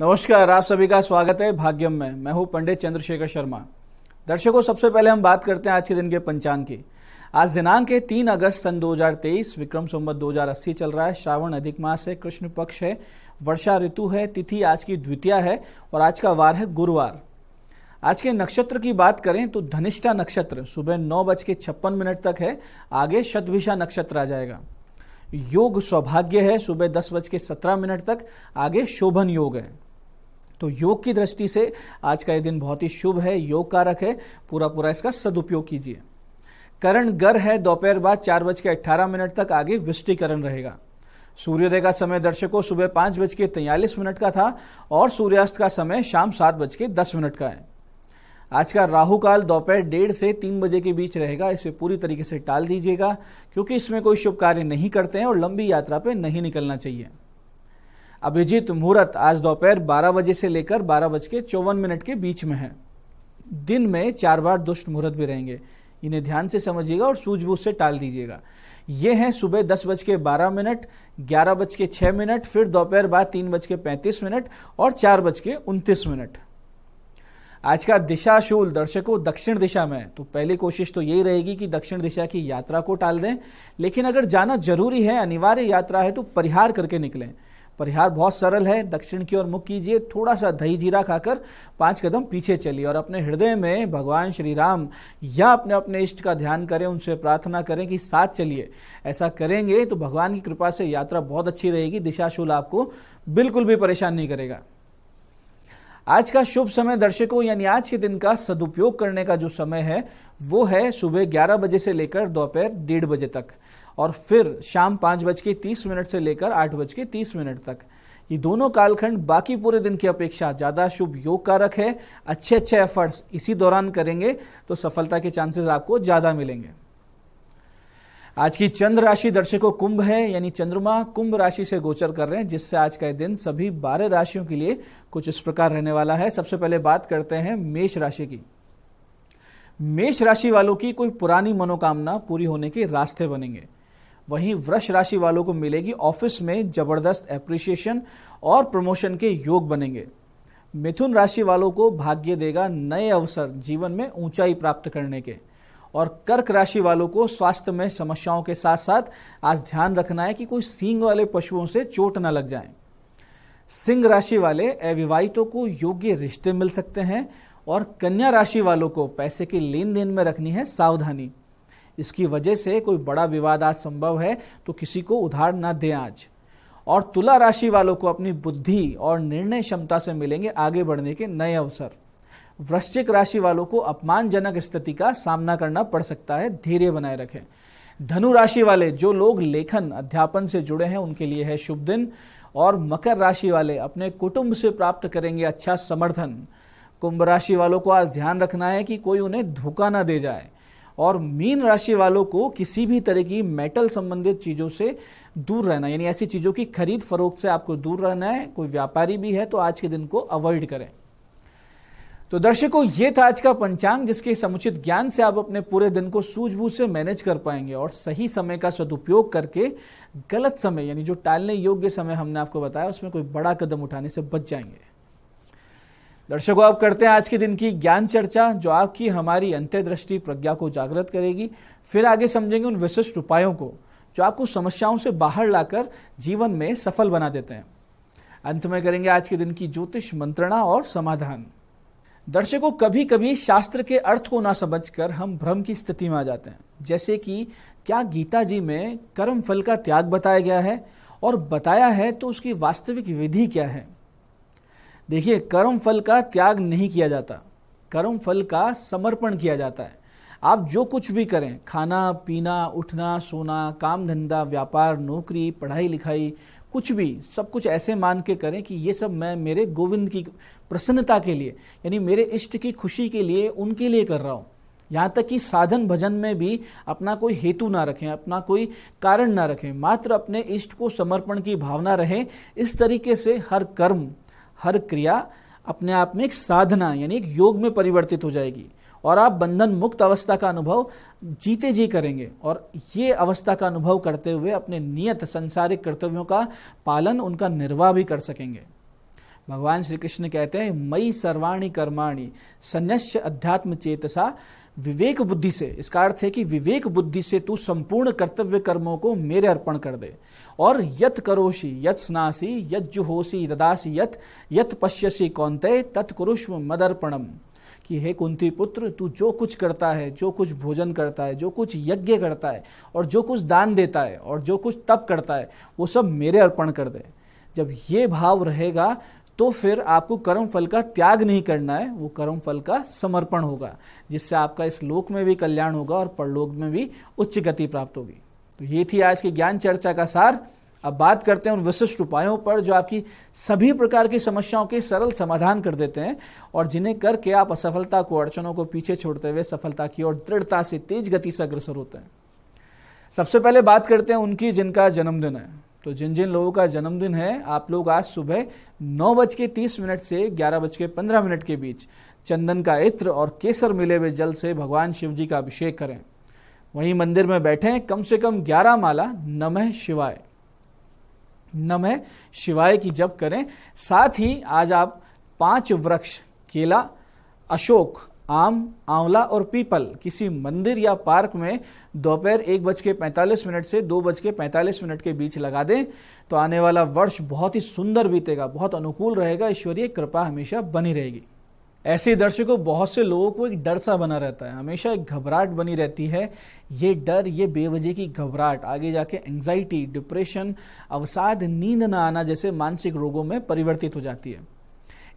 नमस्कार आप सभी का स्वागत है भाग्यम में मैं हूं पंडित चंद्रशेखर शर्मा दर्शकों सबसे पहले हम बात करते हैं आज के दिन के पंचांग की आज दिनांक है तीन अगस्त सन 2023 विक्रम संवत 2080 चल रहा है श्रावण अधिक मास है कृष्ण पक्ष है वर्षा ऋतु है तिथि आज की द्वितीय है और आज का वार है गुरुवार आज के नक्षत्र की बात करें तो धनिष्ठा नक्षत्र सुबह नौ बज के छप्पन मिनट तक है आगे शतभिषा नक्षत्र आ जाएगा योग सौभाग्य है सुबह दस बज के सत्रह मिनट तक आगे शोभन योग है तो योग की दृष्टि से आज का ये दिन बहुत ही शुभ है योग कारक है पूरा पूरा इसका सदुपयोग कीजिए करण गर है दोपहर बाद चार बज के अट्ठारह मिनट तक आगे विष्टिकरण रहेगा सूर्योदय का समय दर्शकों सुबह पांच बज के तैयलीस मिनट का था और सूर्यास्त का समय शाम सात बज के दस मिनट का है आज का राहु काल दोपहर डेढ़ से तीन बजे के बीच रहेगा इसे पूरी तरीके से टाल दीजिएगा क्योंकि इसमें कोई शुभ कार्य नहीं करते हैं और लंबी यात्रा पर नहीं निकलना चाहिए अभिजीत मुहूर्त आज दोपहर बारह बजे से लेकर बारह बज के चौवन मिनट के बीच में है दिन में चार बार दुष्ट मुहूर्त भी रहेंगे इन्हें ध्यान से समझिएगा और सूझबूझ से टाल दीजिएगा ये हैं सुबह दस बज के बारह मिनट ग्यारह बज के छः मिनट फिर दोपहर बाद तीन बज के पैंतीस मिनट और चार बज के उनतीस मिनट आज का दिशा शूल दर्शकों दक्षिण दिशा में तो पहली कोशिश तो यही रहेगी कि दक्षिण दिशा की यात्रा को टाल दें लेकिन अगर जाना जरूरी है अनिवार्य यात्रा है तो परिहार करके निकलें परिहार बहुत सरल है दक्षिण की ओर मुख कीजिए थोड़ा सा दही जीरा खाकर पांच कदम पीछे चलिए और अपने हृदय में भगवान श्री राम या अपने अपने इष्ट का ध्यान करें उनसे प्रार्थना करें कि साथ चलिए ऐसा करेंगे तो भगवान की कृपा से यात्रा बहुत अच्छी रहेगी दिशाशूल आपको बिल्कुल भी परेशान नहीं करेगा आज का शुभ समय दर्शकों यानी आज के दिन का सदुपयोग करने का जो समय है वो है सुबह 11 बजे से लेकर दोपहर डेढ़ बजे तक और फिर शाम पाँच बज के तीस मिनट से लेकर आठ बज के तीस मिनट तक ये दोनों कालखंड बाकी पूरे दिन की अपेक्षा ज़्यादा शुभ योग कारक है अच्छे अच्छे एफर्ट्स इसी दौरान करेंगे तो सफलता के चांसेस आपको ज़्यादा मिलेंगे आज की चंद्र राशि दर्शकों कुंभ है यानी चंद्रमा कुंभ राशि से गोचर कर रहे हैं जिससे आज का दिन सभी बारह राशियों के लिए कुछ इस प्रकार रहने वाला है सबसे पहले बात करते हैं मेष राशि की मेष राशि वालों की कोई पुरानी मनोकामना पूरी होने के रास्ते बनेंगे वहीं वृक्ष राशि वालों को मिलेगी ऑफिस में जबरदस्त एप्रिसिएशन और प्रमोशन के योग बनेंगे मिथुन राशि वालों को भाग्य देगा नए अवसर जीवन में ऊंचाई प्राप्त करने के और कर्क राशि वालों को स्वास्थ्य में समस्याओं के साथ साथ आज ध्यान रखना है कि कोई सींग वाले पशुओं से चोट न लग जाए सिंह राशि वाले अविवाहितों को योग्य रिश्ते मिल सकते हैं और कन्या राशि वालों को पैसे की लेन देन में रखनी है सावधानी इसकी वजह से कोई बड़ा विवाद आज संभव है तो किसी को उधार ना दें आज और तुला राशि वालों को अपनी बुद्धि और निर्णय क्षमता से मिलेंगे आगे बढ़ने के नए अवसर वृश्चिक राशि वालों को अपमानजनक स्थिति का सामना करना पड़ सकता है धीरे बनाए रखें धनु राशि वाले जो लोग लेखन अध्यापन से जुड़े हैं उनके लिए है शुभ दिन और मकर राशि वाले अपने कुटुंब से प्राप्त करेंगे अच्छा समर्थन कुंभ राशि वालों को आज ध्यान रखना है कि कोई उन्हें धोखा ना दे जाए और मीन राशि वालों को किसी भी तरह की मेटल संबंधित चीज़ों से दूर रहना यानी ऐसी चीज़ों की खरीद फरोख्त से आपको दूर रहना है कोई व्यापारी भी है तो आज के दिन को अवॉइड करें तो दर्शकों ये था आज का पंचांग जिसके समुचित ज्ञान से आप अपने पूरे दिन को सूझबूझ से मैनेज कर पाएंगे और सही समय का सदुपयोग करके गलत समय यानी जो टालने योग्य समय हमने आपको बताया उसमें कोई बड़ा कदम उठाने से बच जाएंगे दर्शकों आप करते हैं आज के दिन की ज्ञान चर्चा जो आपकी हमारी अंत्यदृष्टि प्रज्ञा को जागृत करेगी फिर आगे समझेंगे उन विशिष्ट उपायों को जो आपको समस्याओं से बाहर लाकर जीवन में सफल बना देते हैं अंत में करेंगे आज के दिन की ज्योतिष मंत्रणा और समाधान दर्शकों कभी कभी शास्त्र के अर्थ को ना समझकर हम भ्रम की स्थिति में आ जाते हैं जैसे कि क्या गीता जी में कर्म फल का त्याग बताया गया है और बताया है तो उसकी वास्तविक विधि क्या है देखिए कर्म फल का त्याग नहीं किया जाता कर्म फल का समर्पण किया जाता है आप जो कुछ भी करें खाना पीना उठना सोना काम धंधा व्यापार नौकरी पढ़ाई लिखाई कुछ भी सब कुछ ऐसे मान के करें कि ये सब मैं मेरे गोविंद की प्रसन्नता के लिए यानी मेरे इष्ट की खुशी के लिए उनके लिए कर रहा हूँ यहाँ तक कि साधन भजन में भी अपना कोई हेतु ना रखें अपना कोई कारण ना रखें मात्र अपने इष्ट को समर्पण की भावना रहे इस तरीके से हर कर्म हर क्रिया अपने आप में एक साधना यानी एक योग में परिवर्तित हो जाएगी और आप बंधन मुक्त अवस्था का अनुभव जीते जी करेंगे और ये अवस्था का अनुभव करते हुए अपने नियत संसारिक कर्तव्यों का पालन उनका निर्वाह भी कर सकेंगे भगवान श्री कृष्ण कहते हैं मई सर्वाणी कर्माणी संन्यास्य अध्यात्म चेतसा विवेक बुद्धि से इसका अर्थ है कि विवेक बुद्धि से तू संपूर्ण कर्तव्य कर्मों को मेरे अर्पण कर दे और यत करोषि यत स्नासी यत जुहोसी ददासी यत यत पश्यसी कौनते तत्कुरुष्व मदर्पणम कि हे कुंती पुत्र तू जो कुछ करता है जो कुछ भोजन करता है जो कुछ यज्ञ करता है और जो कुछ दान देता है और जो कुछ तप करता है वो सब मेरे अर्पण कर दे जब ये भाव रहेगा तो फिर आपको कर्म फल का त्याग नहीं करना है वो कर्म फल का समर्पण होगा जिससे आपका इस लोक में भी कल्याण होगा और परलोक में भी उच्च गति प्राप्त होगी तो ये थी आज की ज्ञान चर्चा का सार अब बात करते हैं उन विशिष्ट उपायों पर जो आपकी सभी प्रकार की समस्याओं के सरल समाधान कर देते हैं और जिन्हें करके आप असफलता को अड़चनों को पीछे छोड़ते हुए सफलता की ओर दृढ़ता से तेज गति से अग्रसर होते हैं सबसे पहले बात करते हैं उनकी जिनका जन्मदिन है तो जिन जिन लोगों का जन्मदिन है आप लोग आज सुबह नौ बज के तीस मिनट से ग्यारह बज के पंद्रह मिनट के बीच चंदन का इत्र और केसर मिले हुए जल से भगवान शिव जी का अभिषेक करें वहीं मंदिर में बैठें कम से कम ग्यारह माला नमः शिवाय नमः शिवाय की जप करें साथ ही आज आप पांच वृक्ष केला अशोक आम आंवला और पीपल किसी मंदिर या पार्क में दोपहर एक बज के पैंतालीस मिनट से दो बज के पैंतालीस मिनट के बीच लगा दें तो आने वाला वर्ष बहुत ही सुंदर बीतेगा बहुत अनुकूल रहेगा ईश्वरीय कृपा हमेशा बनी रहेगी ऐसे ही दर्शकों बहुत से लोगों को एक डर सा बना रहता है हमेशा एक घबराहट बनी रहती है ये डर ये बेवजह की घबराहट आगे जाके एंग्जाइटी डिप्रेशन अवसाद नींद न आना जैसे मानसिक रोगों में परिवर्तित हो जाती है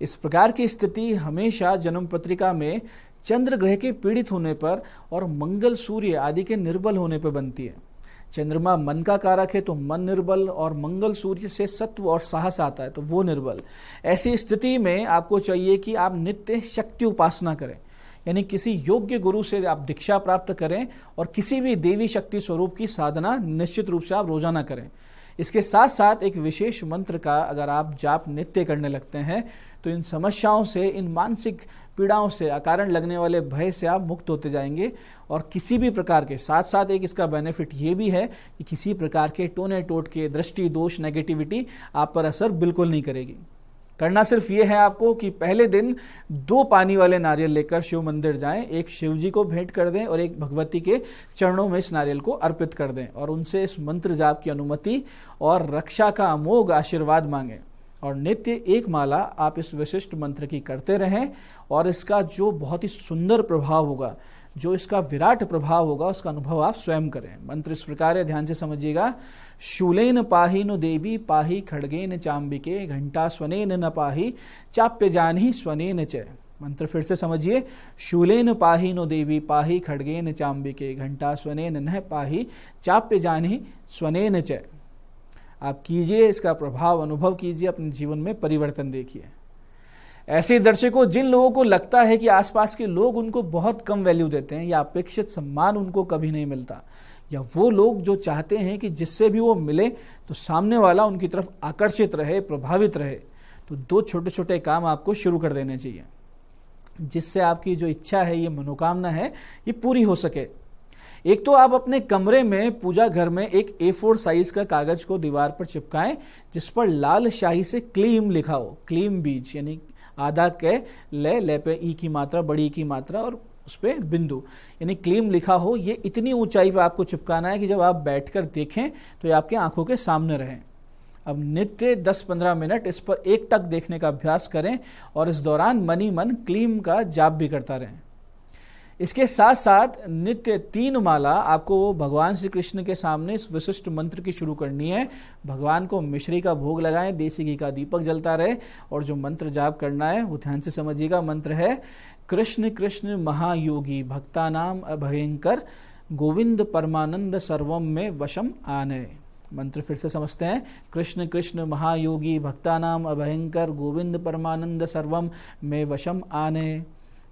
इस प्रकार की स्थिति हमेशा जन्म पत्रिका में चंद्र ग्रह के पीड़ित होने पर और मंगल सूर्य आदि के निर्बल होने पर बनती है चंद्रमा मन का कारक है तो मन निर्बल और मंगल सूर्य से सत्व और साहस आता है तो वो निर्बल ऐसी स्थिति में आपको चाहिए कि आप नित्य शक्ति उपासना करें यानी किसी योग्य गुरु से आप दीक्षा प्राप्त करें और किसी भी देवी शक्ति स्वरूप की साधना निश्चित रूप से आप रोजाना करें इसके साथ साथ एक विशेष मंत्र का अगर आप जाप नित्य करने लगते हैं तो इन समस्याओं से इन मानसिक पीड़ाओं से अकारण लगने वाले भय से आप मुक्त होते जाएंगे और किसी भी प्रकार के साथ साथ एक इसका बेनिफिट ये भी है कि किसी प्रकार के टोने टोट के दृष्टि दोष नेगेटिविटी आप पर असर बिल्कुल नहीं करेगी करना सिर्फ ये है आपको कि पहले दिन दो पानी वाले नारियल लेकर शिव मंदिर जाएं एक शिव जी को भेंट कर दें और एक भगवती के चरणों में इस नारियल को अर्पित कर दें और उनसे इस मंत्र जाप की अनुमति और रक्षा का अमोघ आशीर्वाद मांगें और नित्य एक माला आप इस विशिष्ट मंत्र की करते रहें और इसका जो बहुत ही सुंदर प्रभाव होगा जो इसका विराट प्रभाव होगा उसका अनुभव आप स्वयं करें मंत्र इस प्रकार है ध्यान से समझिएगा शूलेन पाही नु देवी पाही खड़गेन चांबिके घंटा स्वनेन न पाही चाप्य जानी स्वनेन चय मंत्र फिर से समझिए शूलेन पाही नो देवी पाही खड़गेन चांबिके घंटा स्वनेन न पाही चाप्य जानी स्वनेन चय आप कीजिए इसका प्रभाव अनुभव कीजिए अपने जीवन में परिवर्तन देखिए ऐसे दर्शकों जिन लोगों को लगता है कि आसपास के लोग उनको बहुत कम वैल्यू देते हैं या अपेक्षित सम्मान उनको कभी नहीं मिलता या वो लोग जो चाहते हैं कि जिससे भी वो मिले तो सामने वाला उनकी तरफ आकर्षित रहे प्रभावित रहे तो दो छोटे छोटे काम आपको शुरू कर देने चाहिए जिससे आपकी जो इच्छा है ये मनोकामना है ये पूरी हो सके एक तो आप अपने कमरे में पूजा घर में एक ए फोर साइज का कागज को दीवार पर चिपकाएं जिस पर लाल शाही से क्लीम लिखा हो क्लीम बीज यानी आधा के ले ले पे ई की मात्रा बड़ी की मात्रा और उस पर बिंदु यानी क्लीम लिखा हो ये इतनी ऊंचाई पर आपको चिपकाना है कि जब आप बैठकर देखें तो ये आपके आंखों के सामने रहें अब नित्य 10-15 मिनट इस पर एक टक देखने का अभ्यास करें और इस दौरान मनी मन क्लीम का जाप भी करता रहें इसके साथ साथ नित्य तीन माला आपको वो भगवान श्री कृष्ण के सामने इस विशिष्ट मंत्र की शुरू करनी है भगवान को मिश्री का भोग लगाएं देसी घी का दीपक जलता रहे और जो मंत्र जाप करना है वो ध्यान से समझिएगा मंत्र है कृष्ण कृष्ण महायोगी भक्ता नाम भयंकर गोविंद परमानंद सर्वम में वशम आने मंत्र फिर से समझते हैं कृष्ण कृष्ण महायोगी भक्ता नाम अभयंकर गोविंद परमानंद सर्वम में वशम आने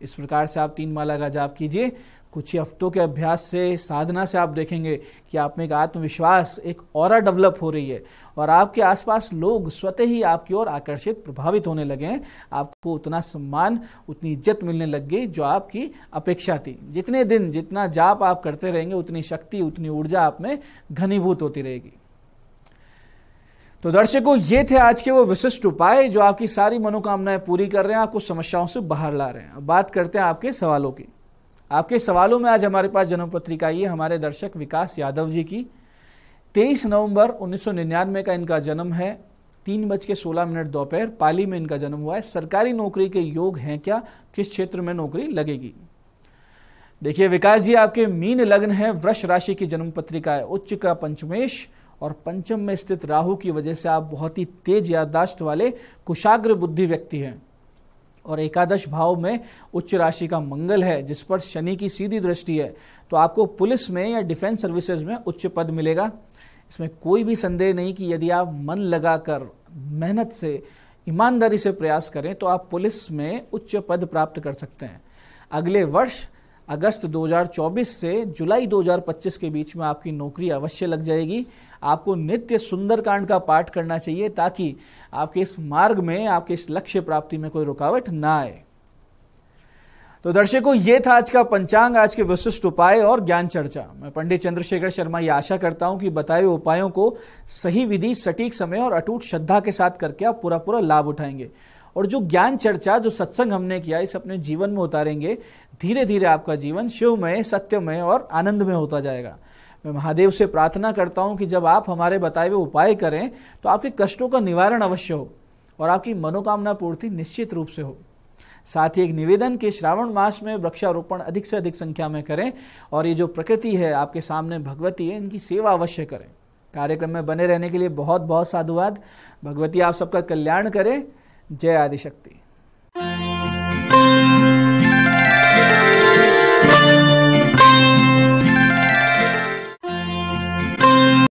इस प्रकार से आप तीन माला का जाप कीजिए कुछ ही हफ्तों के अभ्यास से साधना से आप देखेंगे कि आप में एक आत्मविश्वास एक और डेवलप हो रही है और आपके आसपास लोग स्वतः ही आपकी ओर आकर्षित प्रभावित होने लगे हैं आपको उतना सम्मान उतनी इज्जत मिलने लग गई जो आपकी अपेक्षा थी जितने दिन जितना जाप आप करते रहेंगे उतनी शक्ति उतनी ऊर्जा आप में घनीभूत होती रहेगी तो दर्शकों ये थे आज के वो विशिष्ट उपाय जो आपकी सारी मनोकामनाएं पूरी कर रहे हैं आपको समस्याओं से बाहर ला रहे हैं अब बात करते हैं आपके सवालों की आपके सवालों में आज हमारे पास जन्म पत्रिका ये हमारे दर्शक विकास यादव जी की तेईस नवंबर 1999 का इनका जन्म है तीन बज के सोलह मिनट दोपहर पाली में इनका जन्म हुआ है सरकारी नौकरी के योग हैं क्या किस क्षेत्र में नौकरी लगेगी देखिए विकास जी आपके मीन लग्न है वृक्ष राशि की जन्म पत्रिका है उच्च का पंचमेश और पंचम में स्थित राहु की वजह से आप बहुत ही तेज याददाश्त वाले कुशाग्र बुद्धि व्यक्ति हैं और एकादश भाव में उच्च राशि का मंगल है जिस पर शनि की सीधी दृष्टि है तो आपको पुलिस में या डिफेंस सर्विसेज में उच्च पद मिलेगा इसमें कोई भी संदेह नहीं कि यदि आप मन लगाकर मेहनत से ईमानदारी से प्रयास करें तो आप पुलिस में उच्च पद प्राप्त कर सकते हैं अगले वर्ष अगस्त 2024 से जुलाई 2025 के बीच में आपकी नौकरी अवश्य लग जाएगी आपको नित्य सुंदरकांड का पाठ करना चाहिए ताकि आपके इस मार्ग में आपके इस लक्ष्य प्राप्ति में कोई रुकावट ना आए तो दर्शकों ये था आज का पंचांग आज के विशिष्ट उपाय और ज्ञान चर्चा मैं पंडित चंद्रशेखर शर्मा ये आशा करता हूं कि बताए हुए उपायों को सही विधि सटीक समय और अटूट श्रद्धा के साथ करके आप पूरा पूरा लाभ उठाएंगे और जो ज्ञान चर्चा जो सत्संग हमने किया इस अपने जीवन में उतारेंगे धीरे धीरे आपका जीवन शिवमय सत्यमय और आनंदमय होता जाएगा मैं महादेव से प्रार्थना करता हूँ कि जब आप हमारे बताए हुए उपाय करें तो आपके कष्टों का निवारण अवश्य हो और आपकी मनोकामना पूर्ति निश्चित रूप से हो साथ ही एक निवेदन कि श्रावण मास में वृक्षारोपण अधिक से अधिक संख्या में करें और ये जो प्रकृति है आपके सामने भगवती है इनकी सेवा अवश्य करें कार्यक्रम में बने रहने के लिए बहुत बहुत साधुवाद भगवती आप सबका कल्याण करें जय आदिशक्ति